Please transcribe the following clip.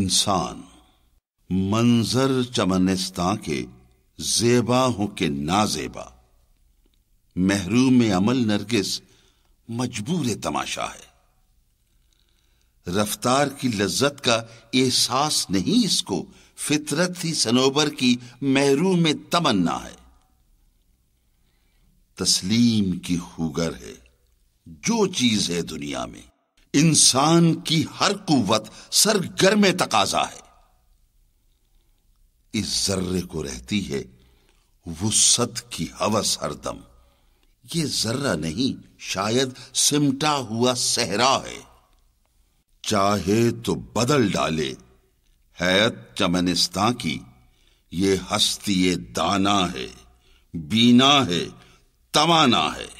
انسان منظر چمنستان کے زیبا ہوں کہ نازیبا محروم عمل نرگس مجبور تماشا ہے رفتار کی لذت کا احساس نہیں اس کو فطرت ہی سنوبر کی محروم تمنا ہے تسلیم کی ہوگر ہے جو چیز ہے دنیا میں इंसान की हर कुवत सरगर्म तकाजा है इस जर्रे को रहती है वसत की हवस हरदम ये जर्रा नहीं शायद सिमटा हुआ सहरा है चाहे तो बदल डाले हैत चमनिस्तां की ये हस्ती दाना है बीना है तवाना है